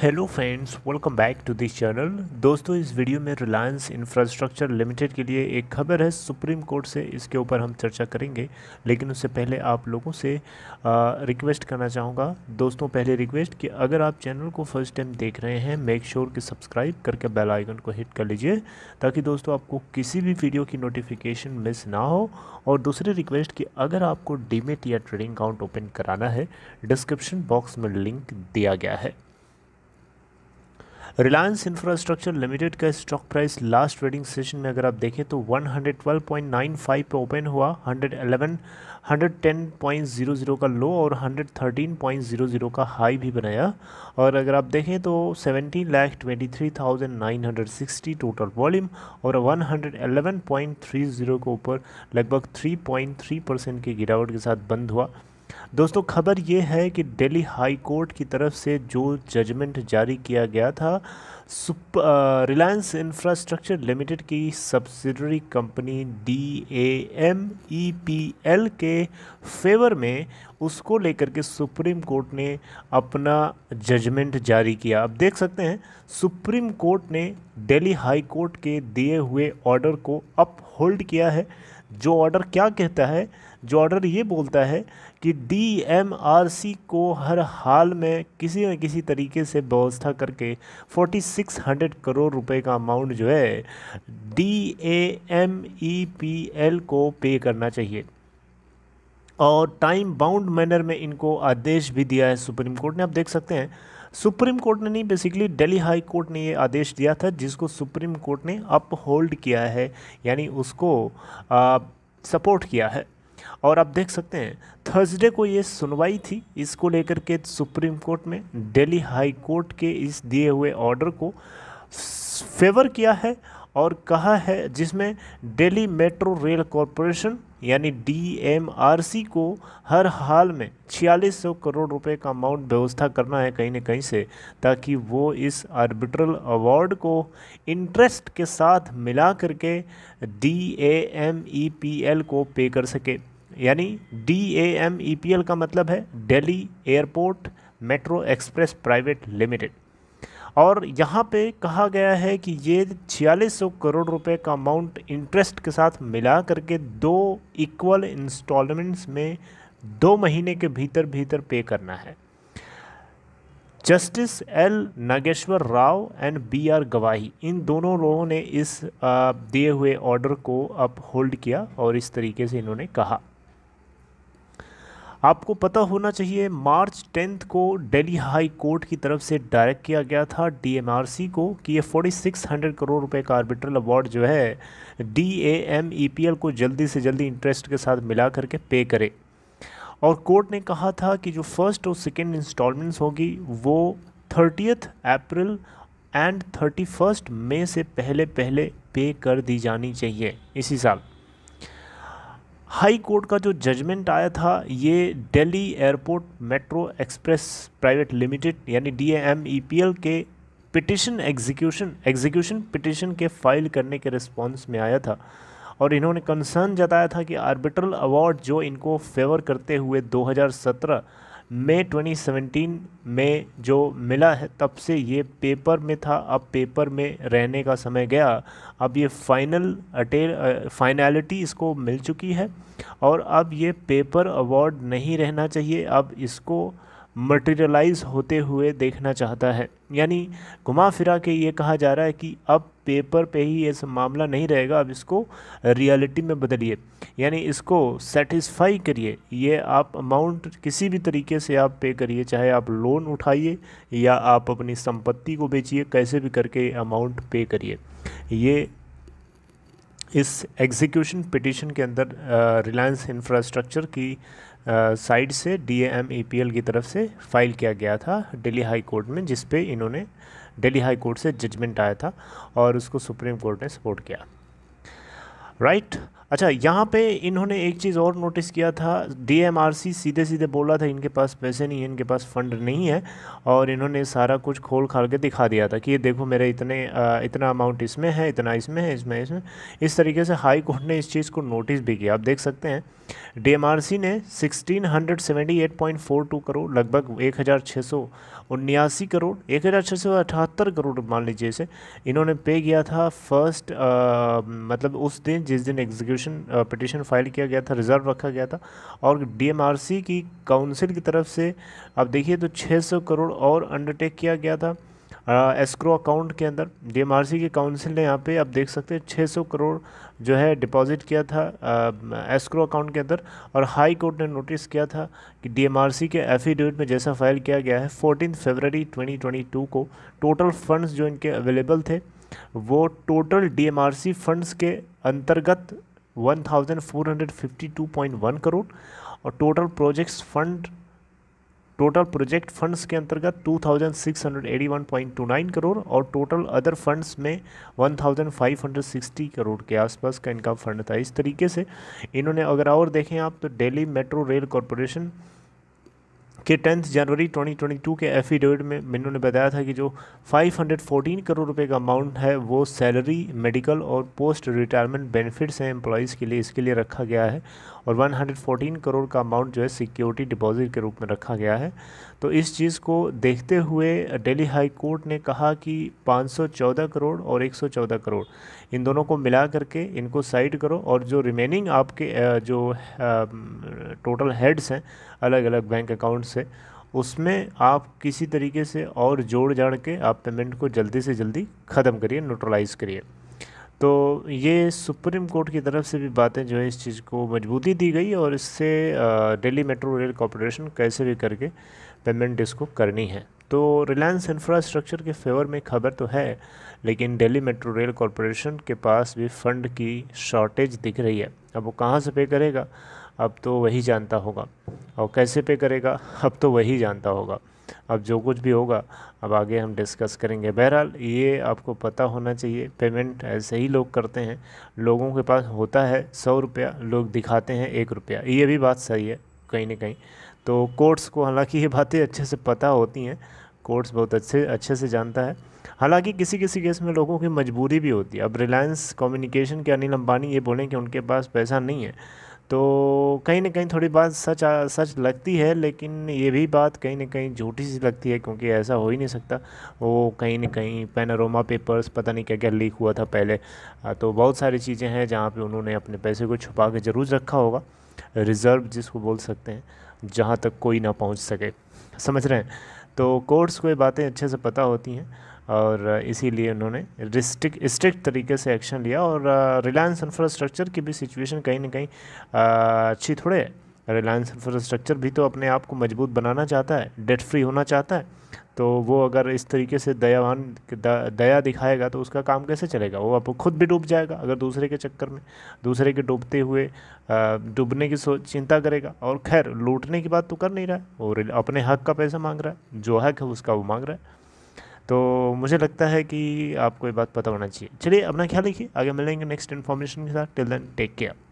Hello friends welcome back to this channel दोस्तों इस video में रिलायंस इंफ्रास्ट्रक्चर लिमिटेड के लिए एक खबर है सुप्रीम कोर्ट से इसके ऊपर हम चर्चा करेंगे लेकिन उससे पहले आप लोगों से रिक्वेस्ट करना चाहूँगा दोस्तों पहले रिक्वेस्ट कि अगर आप चैनल को फर्स्ट टाइम देख रहे हैं मेक श्योर sure कि सब्सक्राइब करके बेल आइकन को हिट कर लीजिए ताकि दोस्तों आपको किसी भी वीडियो की नोटिफिकेशन मिस ना हो और दूसरी रिक्वेस्ट कि अगर आपको डीमेट या ट्रेडिंग अकाउंट ओपन कराना है डिस्क्रिप्शन बॉक्स में लिंक दिया गया है रिलायंस इंफ्रास्ट्रक्चर लिमिटेड का stock price last trading session में अगर आप देखें तो 112.95 पे ओपन हुआ 111 110.00 का लो और 113.00 का हाई भी बनाया और अगर आप देखें तो 17 लाख 23,960 टोटल वॉल्यूम और 111.30 के ऊपर लगभग 3.3 परसेंट की गिरावट के साथ बंद हुआ दोस्तों खबर ये है कि दिल्ली हाई कोर्ट की तरफ से जो जजमेंट जारी किया गया था रिलायंस इंफ्रास्ट्रक्चर लिमिटेड की subsidiary company D A M E P L के फेवर में उसको लेकर के सुप्रीम कोर्ट ने अपना जजमेंट जारी किया अब देख सकते हैं सुप्रीम कोर्ट ने दिल्ली हाई कोर्ट के दिए हुए ऑर्डर को अपहोल्ड किया है जो ऑर्डर क्या कहता है जो ऑर्डर ये बोलता है कि डीएमआरसी को हर हाल में किसी न किसी तरीके से व्यवस्था करके 4600 करोड़ रुपए का अमाउंट जो है D M E P L को पे करना चाहिए और टाइम बाउंड मैनर में इनको आदेश भी दिया है सुप्रीम कोर्ट ने आप देख सकते हैं सुप्रीम कोर्ट ने नहीं बेसिकली दिल्ली हाई कोर्ट ने ये आदेश दिया था जिसको सुप्रीम कोर्ट ने अप होल्ड किया है यानी उसको आ, सपोर्ट किया है और आप देख सकते हैं थर्सडे को ये सुनवाई थी इसको लेकर के सुप्रीम कोर्ट में दिल्ली हाई कोर्ट के इस दिए हुए ऑर्डर को फेवर किया है और कहा है जिसमें दिल्ली मेट्रो रेल कॉरपोरेशन यानी डीएमआरसी को हर हाल में 4600 करोड़ रुपए का अमाउंट व्यवस्था करना है कहीं ना कहीं से ताकि वो इस आर्बिट्रल अवार्ड को इंटरेस्ट के साथ मिला करके D M E P L को पे कर सके यानी D A M E P L का मतलब है Delhi Airport Metro Express Private Limited और यहाँ पे कहा गया है कि ये छियालीस सौ करोड़ रुपए का अमाउंट इंटरेस्ट के साथ मिला करके दो इक्वल इंस्टॉलमेंट्स में दो महीने के भीतर भीतर पे करना है justice L Nageswara Rao and B R Gavai इन दोनों लोगों ने इस दिए हुए ऑर्डर को अब होल्ड किया और इस तरीके से इन्होंने कहा आपको पता होना चाहिए मार्च टेंथ को दिल्ली हाई कोर्ट की तरफ से डायरेक्ट किया गया था डीएमआरसी को कि ये 4600 करोड़ रुपए का आर्बिट्रल अवार्ड जो है डी को जल्दी से जल्दी इंटरेस्ट के साथ मिला करके पे करे और कोर्ट ने कहा था कि जो फर्स्ट और सेकेंड इंस्टॉलमेंट्स होगी वो thirtieth April and thirty first May से पहले पहले पे कर दी जानी चाहिए इसी साल हाई कोर्ट का जो जजमेंट आया था ये Delhi Airport Metro Express Private Limited यानी D M E P L के पिटिशन एग्जीक्यूशन एग्जीक्यूशन पिटिशन के फाइल करने के रिस्पॉन्स में आया था और इन्होंने कंसर्न जताया था कि आर्बिट्रल अवार्ड जो इनको फेवर करते हुए 2017 मई 2017 में जो मिला है तब से ये पेपर में था अब पेपर में रहने का समय गया अब ये फाइनल अटेल फाइनलिटी इसको मिल चुकी है और अब ये पेपर अवार्ड नहीं रहना चाहिए अब इसको मटेरियलाइज होते हुए देखना चाहता है यानी घुमा फिरा के ये कहा जा रहा है कि अब पेपर पे ही ये सब मामला नहीं रहेगा अब इसको रियलिटी में बदलिए यानी इसको सेटिस्फाई करिए ये आप अमाउंट किसी भी तरीके से आप पे करिए चाहे आप लोन उठाइए या आप अपनी संपत्ति को बेचिए कैसे भी करके अमाउंट पे करिए ये इस एग्जीक्यूशन पिटिशन के अंदर रिलायंस इंफ्रास्ट्रक्चर की साइड से D M E P L की तरफ से फाइल किया गया था दिल्ली हाई कोर्ट में जिस पे इन्होंने दिल्ली हाई कोर्ट से जजमेंट आया था और उसको सुप्रीम कोर्ट ने सपोर्ट किया राइट right? अच्छा यहाँ पे इन्होंने एक चीज़ और नोटिस किया था डीएमआरसी सीधे सीधे बोला था इनके पास पैसे नहीं है इनके पास फंड नहीं है और इन्होंने सारा कुछ खोल खाल के दिखा दिया था कि ये देखो मेरे इतने इतना अमाउंट इसमें है इतना इसमें है इसमें इसमें इस तरीके से हाई कोर्ट ने इस चीज़ को नोटिस भी किया आप देख सकते हैं डी ने सिक्सटीन करोड़ लगभग एक करोड़ एक करोड़ मान लीजिए इसे इन्होंने पे किया था फर्स्ट आ, मतलब उस दिन जिस दिन एग्जीक्यूट पिटूशन पिटिशन फाइल किया गया था रिज़र्व रखा गया था और डीएमआरसी की काउंसिल की तरफ से अब देखिए तो 600 करोड़ और अंडरटेक किया गया था एस्क्रो uh, अकाउंट के अंदर डीएमआरसी की काउंसिल ने यहाँ पे आप देख सकते हैं 600 करोड़ जो है डिपॉजिट किया था एस्क्रो uh, अकाउंट के अंदर और हाई कोर्ट ने नोटिस किया था कि डीएमआरसी के एफिडेविट में जैसा फाइल किया गया है 14 फरवरी 2022 को टोटल फंड्स जो इनके अवेलेबल थे वो टोटल डीएमआरसी फंड्स के अंतर्गत 1452.1 करोड़ और total projects fund total project funds के अंतर्गत 2681.29 करोड़ और टोटल अदर फंड्स में 1560 करोड़ के आसपास का इनका फंड था इस तरीके से इन्होंने अगर और देखें आप तो दिल्ली मेट्रो रेल कॉरपोरेशन कि टेंथ जनवरी 2022 के एफिडेविट में मैंने ने बताया था कि जो 514 करोड़ रुपए का अमाउंट है वो सैलरी मेडिकल और पोस्ट रिटायरमेंट बेनिफिट्स हैं एम्प्लॉयज़ के लिए इसके लिए रखा गया है और 114 करोड़ का अमाउंट जो है सिक्योरिटी डिपॉजिट के रूप में रखा गया है तो इस चीज़ को देखते हुए डेली हाई कोर्ट ने कहा कि 514 करोड़ और 114 करोड़ इन दोनों को मिला करके इनको साइड करो और जो रिमेनिंग आपके जो टोटल हेड्स हैं अलग अलग बैंक अकाउंट्स से उसमें आप किसी तरीके से और जोड़ जाड़ के आप पेमेंट को जल्दी से जल्दी ख़त्म करिए न्यूट्रलाइज करिए तो ये सुप्रीम कोर्ट की तरफ से भी बातें जो है इस चीज़ को मजबूती दी गई और इससे डेली मेट्रो रेल कॉरपोरेशन कैसे भी करके पेमेंट इसको करनी है तो रिलायंस इंफ्रास्ट्रक्चर के फेवर में खबर तो है लेकिन दिल्ली मेट्रो रेल कॉरपोरेशन के पास भी फ़ंड की शॉर्टेज दिख रही है अब वो कहाँ से पे करेगा अब तो वही जानता होगा और कैसे पे करेगा अब तो वही जानता होगा अब जो कुछ भी होगा अब आगे हम डिस्कस करेंगे बहरहाल ये आपको पता होना चाहिए पेमेंट ऐसे ही लोग करते हैं लोगों के पास होता है सौ रुपया लोग दिखाते हैं एक रुपया ये भी बात सही है कहीं ना कहीं तो कोर्ट्स को हालांकि ये बातें अच्छे से पता होती हैं कोर्ट्स बहुत अच्छे अच्छे से जानता है हालांकि किसी किसी केस में लोगों की मजबूरी भी होती है अब रिलायंस कम्युनिकेशन के अनिल अंबानी ये बोलें कि उनके पास पैसा नहीं है तो कहीं ना कहीं थोड़ी बात सच आ, सच लगती है लेकिन ये भी बात कहीं ना कहीं झूठी सी लगती है क्योंकि ऐसा हो ही नहीं सकता वो कहीं ना कहीं पेनारोमा पेपर्स पता नहीं क्या क्या लीक हुआ था पहले तो बहुत सारी चीज़ें हैं जहाँ पे उन्होंने अपने पैसे को छुपा के ज़रूर रखा होगा रिज़र्व जिसको बोल सकते हैं जहाँ तक कोई ना पहुँच सके समझ रहे हैं तो कोर्ट्स को ये बातें अच्छे से पता होती हैं और इसीलिए उन्होंने रिस्ट्रिक्ट स्ट्रिक्ट तरीके से एक्शन लिया और रिलायंस इंफ्रास्ट्रक्चर की भी सिचुएशन कहीं ना कहीं अच्छी थोड़े है रिलायंस इंफ्रास्ट्रक्चर भी तो अपने आप को मजबूत बनाना चाहता है डेट फ्री होना चाहता है तो वो अगर इस तरीके से दयावान दया दिखाएगा तो उसका काम कैसे चलेगा वो आपको खुद भी डूब जाएगा अगर दूसरे के चक्कर में दूसरे के डूबते हुए डूबने की सोच चिंता करेगा और खैर लूटने की बात तो कर नहीं रहा है वो अपने हक का पैसा मांग रहा है जो हक है उसका वो मांग रहा है तो मुझे लगता है कि आपको ये बात पता होना चाहिए चलिए अपना ख्याल रखिए आगे मिलेंगे नेक्स्ट इन्फॉर्मेशन के साथ टिल देन टेक केयर